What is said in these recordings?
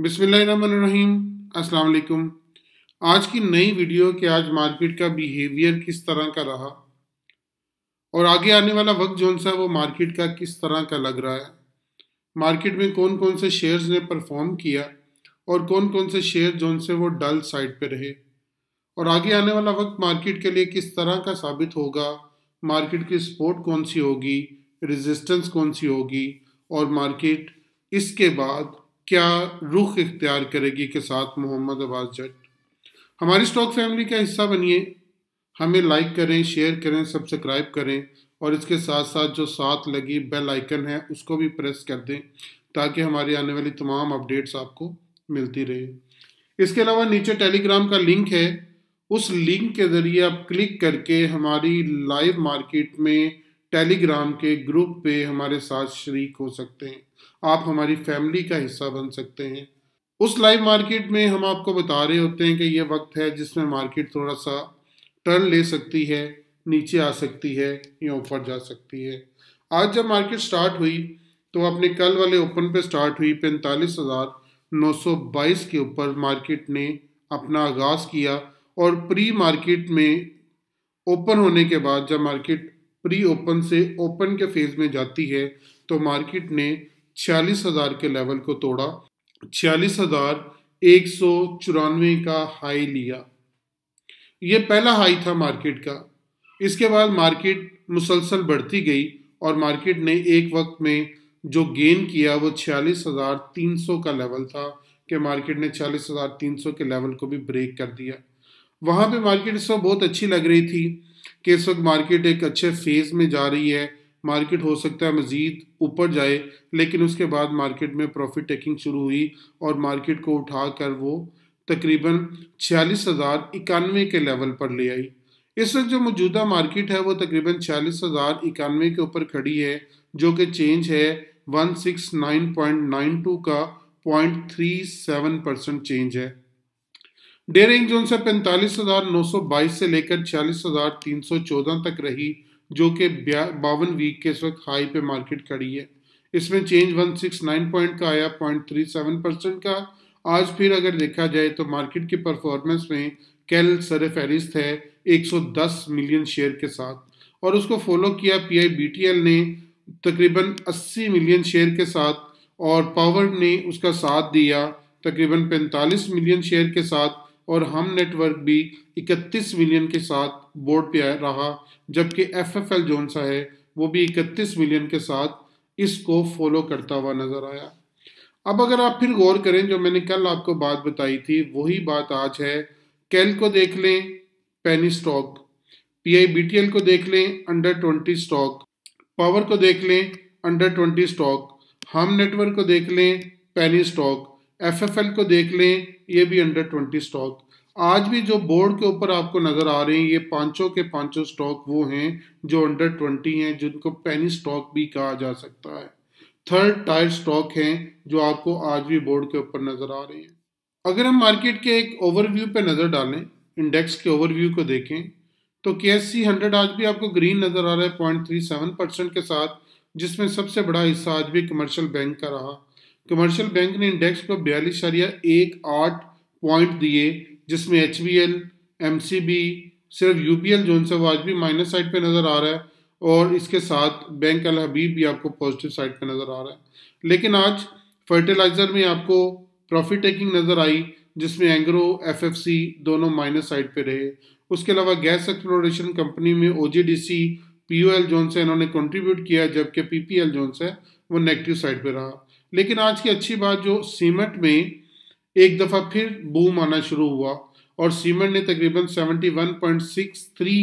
बिसमीम अस्सलाम आज की नई वीडियो के आज मार्केट का बिहेवियर किस तरह का रहा और आगे आने वाला वक्त जो सा वो मार्केट का किस तरह का लग रहा है मार्केट में कौन कौन से शेयर्स ने परफॉर्म किया और कौन कौन से शेयर जो से वो डल साइड पे रहे और आगे आने वाला वक्त मार्केट के लिए किस तरह का साबित होगा मार्केट की सपोर्ट कौन सी होगी रेजिस्टेंस कौन सी होगी और मार्केट इसके बाद क्या रुख इख्तियार करेगी के साथ मोहम्मद अब्बास जट हमारी स्टॉक फैमिली का हिस्सा बनिए हमें लाइक करें शेयर करें सब्सक्राइब करें और इसके साथ साथ जो साथ लगी बेल आइकन है उसको भी प्रेस कर दें ताकि हमारी आने वाली तमाम अपडेट्स आपको मिलती रहे इसके अलावा नीचे टेलीग्राम का लिंक है उस लिंक के ज़रिए आप क्लिक करके हमारी लाइव मार्केट में टेलीग्राम के ग्रुप पे हमारे साथ शरीक हो सकते हैं आप हमारी फैमिली का हिस्सा बन सकते हैं उस लाइव मार्केट में हम आपको बता रहे होते हैं कि ये वक्त है जिसमें मार्केट थोड़ा सा टर्न ले सकती है नीचे आ सकती है या ऊपर जा सकती है आज जब मार्केट स्टार्ट हुई तो अपने कल वाले ओपन पे स्टार्ट हुई पैंतालीस हज़ार नौ सौ बाईस के ऊपर मार्केट ने अपना आगाज़ किया और प्री मार्केट में ओपन होने के बाद जब मार्केट प्री ओपन से ओपन के फेज में जाती है तो मार्केट ने छियालीस हजार के लेवल को तोड़ा छियालीस हजार एक सौ चौरानवे का हाई लिया ये पहला हाई था मार्केट का इसके बाद मार्केट मुसलसल बढ़ती गई और मार्केट ने एक वक्त में जो गेन किया वो छियालीस हजार तीन सौ का लेवल था कि मार्केट ने छियालीस हजार तीन सौ के लेवल को भी ब्रेक कर दिया वहां पे मार्केट इस वक्त बहुत अच्छी लग रही थी कि इस वक्त मार्केट एक अच्छे फेज़ में जा रही है मार्केट हो सकता है मज़ीद ऊपर जाए लेकिन उसके बाद मार्केट में प्रॉफिट टेकिंग शुरू हुई और मार्केट को उठा कर वो तकरीबन छियालीस हज़ार इक्यानवे के लेवल पर ले आई इस वक्त जो मौजूदा मार्केट है वो तकरीबन छियालीस हज़ार इक्यानवे के ऊपर खड़ी है जो कि चेंज है one six nine point nine two का point three seven percent change है डेयरिंग जोन से पैंतालीस हजार नौ सौ बाईस से लेकर छियालीस हजार तीन सौ चौदह तक रही जो कि बावन वीक के इस वक्त हाई पे मार्केट खड़ी है इसमें चेंज 169 पॉइंट का आया 0.37 परसेंट का आज फिर अगर देखा जाए तो मार्केट की परफॉर्मेंस में कैल सर फहरिस्त है 110 मिलियन शेयर के साथ और उसको फॉलो किया पीआईबीटीएल ने तकरीबन 80 मिलियन शेयर के साथ और पावर ने उसका साथ दिया तकरीबन 45 मिलियन शेयर के साथ और हम नेटवर्क भी 31 मिलियन के साथ बोर्ड पे रहा जबकि एफ एफ एल जोन सा है वो भी 31 मिलियन के साथ इसको फॉलो करता हुआ नज़र आया अब अगर आप फिर गौर करें जो मैंने कल आपको बात बताई थी वही बात आज है कैल को देख लें पेनी स्टॉक टी एल को देख लें अंडर ट्वेंटी स्टॉक पावर को देख लें अंडर ट्वेंटी स्टॉक हम नेटवर्क को देख लें पेनी स्टॉक एफएफएल को देख लें ये भी अंडर ट्वेंटी स्टॉक आज भी जो बोर्ड के ऊपर आपको नज़र आ रहे हैं ये पांचों के पांचों स्टॉक वो हैं जो अंडर ट्वेंटी हैं जिनको पैनी स्टॉक भी कहा जा सकता है थर्ड टायर स्टॉक हैं जो आपको आज भी बोर्ड के ऊपर नज़र आ रहे हैं अगर हम मार्केट के एक ओवरव्यू पे नज़र डालें इंडेक्स के ओवरव्यू को देखें तो के एस सी हंड्रेड आज भी आपको ग्रीन नज़र आ रहा है पॉइंट थ्री सेवन परसेंट के साथ जिसमें सबसे बड़ा हिस्सा आज भी कमर्शियल बैंक का रहा कमर्शियल बैंक ने इंडेक्स को बयालीस एक आठ पॉइंट दिए जिसमें H B L M C B सिर्फ यू पी एल जो वो आज भी माइनस साइड पे नज़र आ रहा है और इसके साथ बैंक अल हबीब भी आपको पॉजिटिव साइड पे नज़र आ रहा है लेकिन आज फर्टिलाइज़र में आपको प्रॉफिट टेकिंग नज़र आई जिसमें एंग्रो एफ एफ सी दोनों माइनस साइड पे रहे उसके अलावा गैस एक्सप्लोरेशन कंपनी में O G D C P O L zone से इन्होंने कंट्रीब्यूट किया जबकि पी पी एल जोन से वो नेगेटिव साइड पे रहा लेकिन आज की अच्छी बात जो सीमेंट में एक दफ़ा फिर बूम आना शुरू हुआ और सीमेंट ने तकरीबन 71.63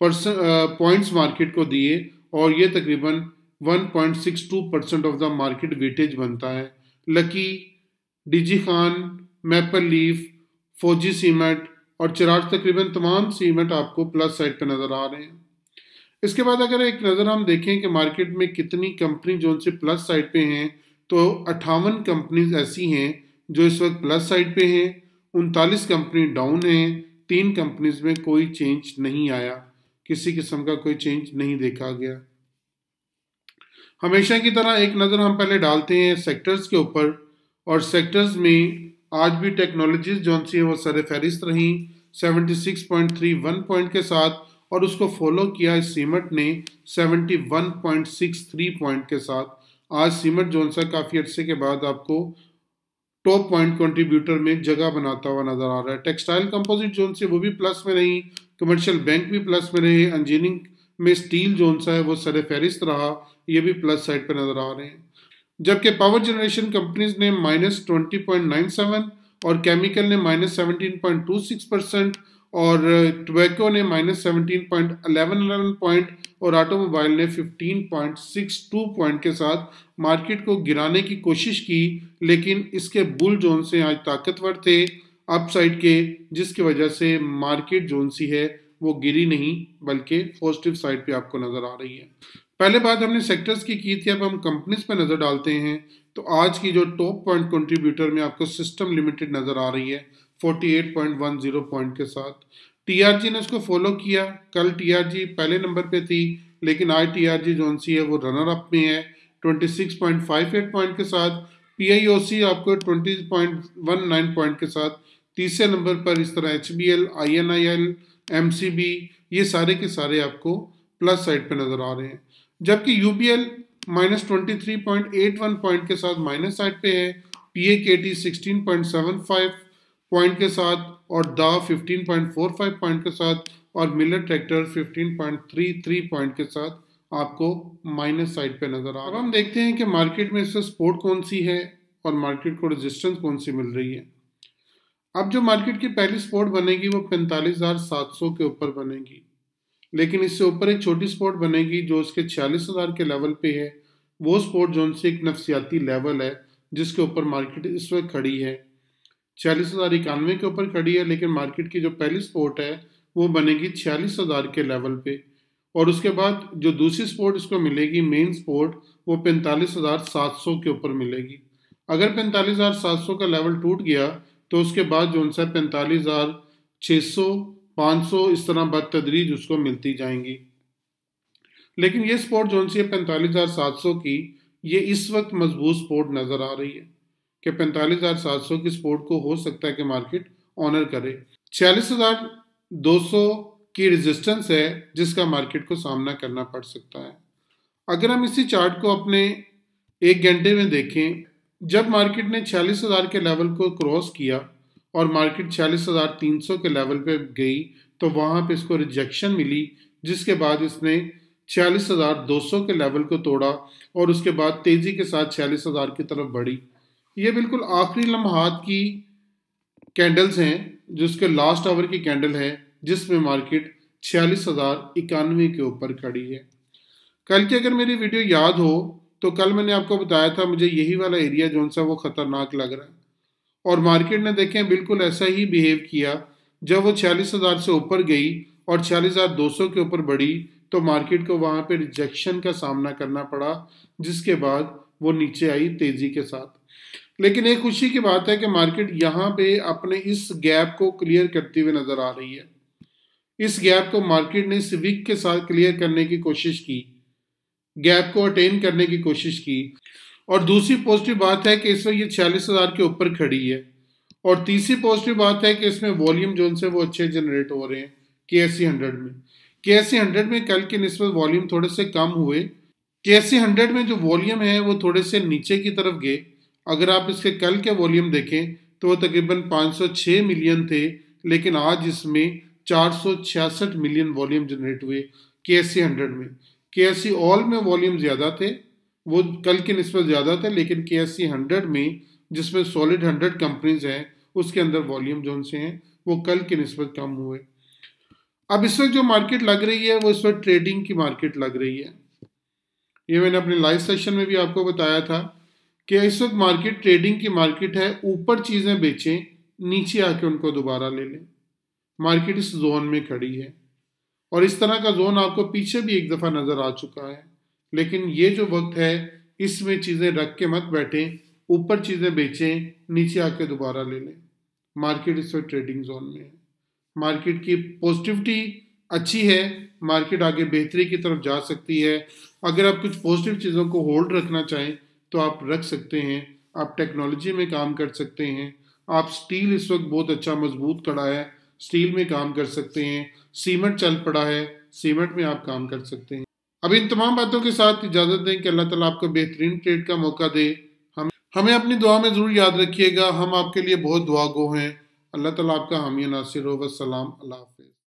परसेंट पॉइंट्स मार्केट को दिए और ये तकरीबन 1.62 percent of the market weightage बनता है Lucky DG Khan maple leaf Fauji cement और चिराग तकरीबन तमाम सीमेंट आपको प्लस साइड पर नज़र आ रहे हैं इसके बाद अगर एक नज़र हम देखें कि मार्केट में कितनी कंपनी जो उनसे प्लस साइड पे हैं तो अट्ठावन कंपनीज ऐसी हैं जो इस वक्त प्लस साइड पे हैं उनतालीस कंपनी डाउन हैं तीन कंपनीज में कोई चेंज नहीं आया किसी किस्म का कोई चेंज नहीं देखा गया हमेशा की तरह एक नज़र हम पहले डालते हैं सेक्टर्स के ऊपर और सेक्टर्स में आज भी टेक्नोलॉजीज जो सी हैं वो सर फहरिस्त रहीं वन पॉइंट के साथ और उसको फॉलो किया सीमट ने 71.63 पॉइंट के साथ आज सीमट जोनसा काफ़ी अर्से के बाद आपको टॉप पॉइंट कंट्रीब्यूटर में जगह बनाता हुआ नजर आ रहा है टेक्सटाइल कंपोजिट जोन से वो भी प्लस में रही कमर्शियल बैंक भी प्लस में रहे इंजीनियरिंग में स्टील जोन सा है वो सर फहरिस्त रहा ये भी प्लस साइड पर नजर आ रहे हैं जबकि पावर जनरेशन कंपनीज ने माइनस ट्वेंटी और केमिकल ने माइनस सेवनटीन परसेंट और टोबैको uh, ने minus seventeen point eleven eleven point और ऑटोमोबाइल ने fifteen point six two point के साथ मार्केट को गिराने की कोशिश की लेकिन इसके बुल जोन से आज ताकतवर थे अपसाइड के जिसकी वजह से मार्केट जोन सी है वो गिरी नहीं बल्कि पॉजिटिव साइड पे आपको नज़र आ रही है पहले बात हमने सेक्टर्स की की थी अब हम कंपनीज पे नज़र डालते हैं तो आज की जो टॉप पॉइंट कंट्रीब्यूटर में आपको सिस्टम लिमिटेड नज़र आ रही है 48.10 पॉइंट के साथ टीआरजी ने इसको फॉलो किया कल टीआरजी पहले नंबर पे थी लेकिन आज टीआरजी जो सी है वो रनर अप में है 26.58 पॉइंट के साथ पीआईओसी आपको 20.19 पॉइंट के साथ तीसरे नंबर पर इस तरह H B L I N I L M C B ये सारे के सारे आपको प्लस साइड पे नज़र आ रहे हैं जबकि U B L minus twenty three point eight one point के साथ माइनस साइड पे है P A K T sixteen point seven five point के साथ और दा 15.45 पॉइंट के साथ और मिलर ट्रैक्टर 15.33 पॉइंट के साथ आपको माइनस साइड पे नजर आ अब हम देखते हैं कि मार्केट में इससे सपोर्ट कौन सी है और मार्केट को रेजिस्टेंस कौन सी मिल रही है अब जो मार्केट की पहली सपोर्ट बनेगी वो 45,700 के ऊपर बनेगी लेकिन इससे ऊपर एक छोटी सपोर्ट बनेगी जो इसके छियालीस के लेवल पे है वो स्पोर्ट जोन से एक नफसियाती लेवल है जिसके ऊपर मार्केट इस वक्त खड़ी है छियालीस हज़ार इक्यानवे के ऊपर खड़ी है लेकिन मार्केट की जो पहली स्पोर्ट है वो बनेगी छियालीस हज़ार के लेवल पे और उसके बाद जो दूसरी स्पोर्ट इसको मिलेगी मेन स्पोर्ट वो पैंतालीस हज़ार सात सौ के ऊपर मिलेगी अगर पैंतालीस हज़ार सात सौ का लेवल टूट गया तो उसके बाद जो उनसे पैंतालीस हज़ार छः सौ पाँच सौ इस तरह बद तदरीज उसको मिलती जाएंगी लेकिन ये स्पोर्ट जो सी है पैंतालीस हज़ार सात सौ की ये इस वक्त मजबूत स्पोर्ट नज़र आ रही है कि 45,700 की सपोर्ट को हो सकता है कि मार्केट ऑनर करे 46,200 की रेजिस्टेंस है जिसका मार्केट को सामना करना पड़ सकता है अगर हम इसी चार्ट को अपने एक घंटे में देखें जब मार्केट ने 46,000 के लेवल को क्रॉस किया और मार्केट 46,300 के लेवल पे गई तो वहाँ पे इसको रिजेक्शन मिली जिसके बाद इसने 46,200 के लेवल को तोड़ा और उसके बाद तेज़ी के साथ 46,000 की तरफ बढ़ी ये बिल्कुल आखिरी लम्हात की कैंडल्स हैं जिसके लास्ट आवर की कैंडल है जिसमें मार्केट छियालीस हज़ार इक्यानवे के ऊपर खड़ी है कल की अगर मेरी वीडियो याद हो तो कल मैंने आपको बताया था मुझे यही वाला एरिया जो सा वो ख़तरनाक लग रहा है और मार्केट ने देखें बिल्कुल ऐसा ही बिहेव किया जब वो छियालीस हज़ार से ऊपर गई और छियालीस हज़ार दो सौ के ऊपर बढ़ी तो मार्केट को वहाँ पर रिजेक्शन का सामना करना पड़ा जिसके बाद वो नीचे आई तेज़ी के साथ लेकिन एक खुशी की बात है कि मार्केट यहाँ पे अपने इस गैप को क्लियर करती हुई नज़र आ रही है इस गैप को मार्केट ने इस वीक के साथ क्लियर करने की कोशिश की गैप को अटेन करने की कोशिश की और दूसरी पॉजिटिव बात है कि इस वक्त ये छियालीस हज़ार के ऊपर खड़ी है और तीसरी पॉजिटिव बात है कि इसमें वॉल्यूम जो से वो अच्छे जनरेट हो रहे हैं के एस सी हंड्रेड में के एस सी हंड्रेड में कल के नस्बत वॉल्यूम थोड़े से कम हुए के एस सी हंड्रेड में जो वॉल्यूम है वो थोड़े से नीचे की तरफ गए अगर आप इसके कल के वॉल्यूम देखें तो वह तकरीबन 506 मिलियन थे लेकिन आज इसमें चार मिलियन वॉल्यूम जनरेट हुए के एस में के एस ऑल में वॉल्यूम ज़्यादा थे वो कल के नस्बत ज़्यादा थे लेकिन के एस में जिसमें सॉलिड हंड्रेड कंपनीज हैं उसके अंदर वॉल्यूम जो उनसे हैं वो कल के नस्बत कम हुए अब इस वक्त जो मार्केट लग रही है वो इस वक्त ट्रेडिंग की मार्केट लग रही है ये मैंने अपने लाइव सेशन में भी आपको बताया था कि इस वक्त मार्केट ट्रेडिंग की मार्केट है ऊपर चीज़ें बेचें नीचे आके उनको दोबारा ले लें मार्केट इस जोन में खड़ी है और इस तरह का जोन आपको पीछे भी एक दफ़ा नज़र आ चुका है लेकिन ये जो वक्त है इसमें चीज़ें रख के मत बैठें ऊपर चीज़ें बेचें नीचे आके दोबारा ले लें मार्केट इस वक्त ट्रेडिंग जोन में है मार्केट की पॉजिटिविटी अच्छी है मार्केट आगे बेहतरी की तरफ जा सकती है अगर आप कुछ पॉजिटिव चीज़ों को होल्ड रखना चाहें तो आप रख सकते हैं आप टेक्नोलॉजी में काम कर सकते हैं आप स्टील इस वक्त बहुत अच्छा मजबूत कड़ा है स्टील में काम कर सकते हैं सीमेंट चल पड़ा है सीमेंट में आप काम कर सकते हैं अब इन तमाम बातों के साथ इजाज़त दें कि अल्लाह ताला आपको बेहतरीन ट्रेड का मौका दे हम हमें अपनी दुआ में ज़रूर याद रखिएगा हम आपके लिए बहुत दुआ गो हैं अल्लाह ताला आपका हामी नासिर हो वसलाम अल्लाह